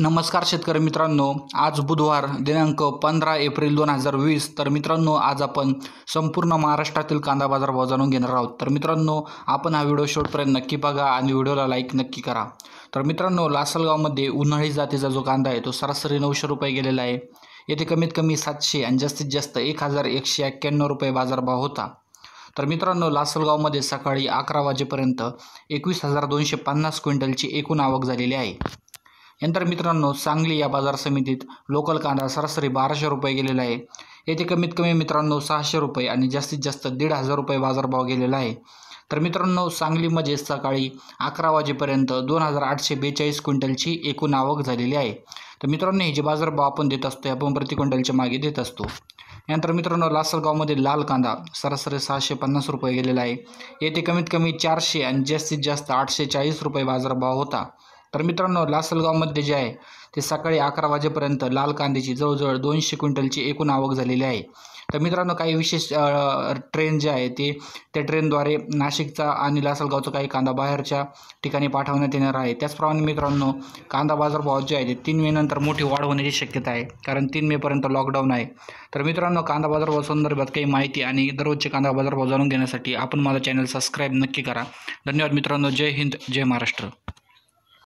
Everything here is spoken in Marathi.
नमस्कार शेतकरी मित्रांनो आज बुधवार दिनांक पंधरा एप्रिल दोन हजार वीस तर मित्रांनो आज आपण संपूर्ण महाराष्ट्रातील कांदा बाजार भाव जाणून घेणार आहोत तर मित्रांनो आपण हा व्हिडिओ शेवटपर्यंत नक्की बघा आणि व्हिडिओला लाईक नक्की करा तर मित्रांनो लासलगावमध्ये उन्हाळी जातीचा जो कांदा आहे तो सरासरी नऊशे रुपये गेलेला आहे येथे कमीत कमी सातशे आणि जास्तीत जास्त एक हजार एकशे एक्क्याण्णव रुपये बाजारभाव होता तर मित्रांनो लासलगावमध्ये सकाळी अकरा वाजेपर्यंत एकवीस हजार दोनशे पन्नास क्विंटलची एकूण आवक झालेली आहे यानंतर मित्रांनो सांगली या बाजार समितीत लोकल कांदा सरासरी बाराशे रुपये गेलेला आहे येथे कमीत कमी मित्रांनो सहाशे रुपये आणि जास्तीत जास्त दीड हजार रुपये बाजारभाव गेलेला आहे तर मित्रांनो सांगलीमध्ये सकाळी अकरा वाजेपर्यंत दोन हजार आठशे बेचाळीस क्विंटलची एकूण आवक झालेली आहे तर मित्रांनो हे जे बाजारभाव आपण देत असतो आपण प्रति क्विंटलच्या मागे देत असतो यानंतर मित्रांनो लासलगावमध्ये लाल कांदा सरासरी सहाशे पन्नास रुपये गेलेला आहे येथे कमीत कमी चारशे आणि जास्तीत जास्त आठशे चाळीस रुपये बाजारभाव होता तर मित्रांनो लासलगावमध्ये जे आहे ते सकाळी अकरा वाजेपर्यंत लाल कांद्याची जवळजवळ दोनशे क्विंटलची एकूण आवक झालेली आहे तर मित्रांनो काही विशेष ट्रेन जे आहे ते त्या ट्रेनद्वारे नाशिकचा आणि लासलगावचा काही कांदा बाहेरच्या ठिकाणी पाठवण्यात येणार आहे त्याचप्रमाणे मित्रांनो कांदा बाजारभाव जे आहे ते तीन मेनंतर मोठी वाढ होण्याची शक्यता आहे कारण तीन मेपर्यंत लॉकडाऊन आहे तर मित्रांनो कांदा बाजारभाव संदर्भात काही माहिती आणि दररोजचे कांदा बाजारभाव जाणून घेण्यासाठी आपण माझा चॅनल सबस्क्राईब नक्की करा धन्यवाद मित्रांनो जय हिंद जय महाराष्ट्र